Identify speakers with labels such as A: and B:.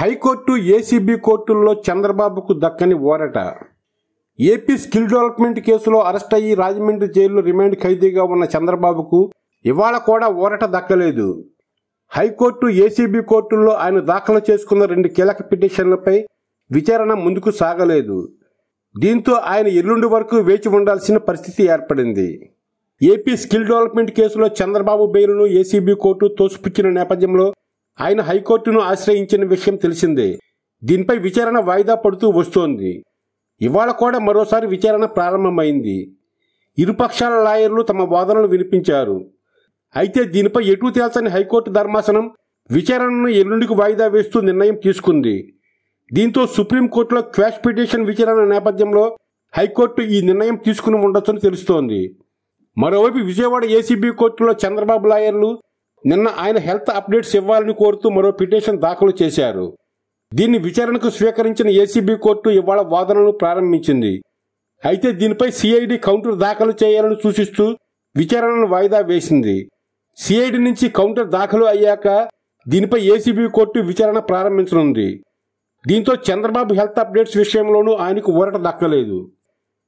A: high court ACB కోర్టుల్లో చంద్రబాబుకు దక్కని ఓరట ఏపీ స్కిల్ డెవలప్మెంట్ కేసులో అరెస్ట్ అయ్యి రాజమండ్రి జైల్లో రిమాండ్ ఖైదీగా ఉన్న చంద్రబాబుకు ఇవాళ కూడా ఓరట దక్కలేదు హైకోర్టు ఏసీబీ కోర్టుల్లో ఆయన దాఖలు చేసుకున్న రెండు కీలక పిటిషన్లపై విచారణ ముందుకు సాగలేదు దీంతో ఆయన ఎల్లుండి వరకు వేచి ఉండాల్సిన పరిస్థితి ఏర్పడింది ఏపీ స్కిల్ డెవలప్మెంట్ కేసులో చంద్రబాబు బెయిల్ను ఏసీబీ కోర్టు తోసిపుచ్చిన నేపథ్యంలో ఆయన హైకోర్టును ఆశ్రయించిన విషయం తెలిసిందే దీనిపై విచారణ వాయిదా పడుతూ వస్తోంది ఇవాళ కూడా మరోసారి విచారణ ప్రారంభమైంది ఇరుపక్షాల లాయర్లు తమ వాదనలు వినిపించారు అయితే దీనిపై ఎటు తేల్చని హైకోర్టు ధర్మాసనం విచారణను ఎల్లుండికి వాయిదా వేస్తూ నిర్ణయం తీసుకుంది దీంతో సుప్రీంకోర్టులో క్వాష్ పిటిషన్ విచారణ నేపథ్యంలో హైకోర్టు ఈ నిర్ణయం తీసుకుని ఉండొచ్చని తెలుస్తోంది మరోవైపు విజయవాడ ఏసీబీ కోర్టులో చంద్రబాబు లాయర్లు నిన్న ఆయన హెల్త్ అప్డేట్స్ ఇవ్వాలని కోరుతూ మరో పిటిషన్ దాఖలు చేశారు దీన్ని విచారణకు స్వీకరించిన ఏసీబీ కోర్టు ఇవాళ వాదనలు ప్రారంభించింది అయితే దీనిపై సిఐడి కౌంటర్ దాఖలు చేయాలని సూచిస్తూ విచారణను వాయిదా వేసింది సిఐడి నుంచి కౌంటర్ దాఖలు అయ్యాక దీనిపై ఏసీబీ కోర్టు విచారణ ప్రారంభించనుంది దీంతో చంద్రబాబు హెల్త్ అప్డేట్స్ విషయంలోనూ ఆయనకు ఊరట దక్కలేదు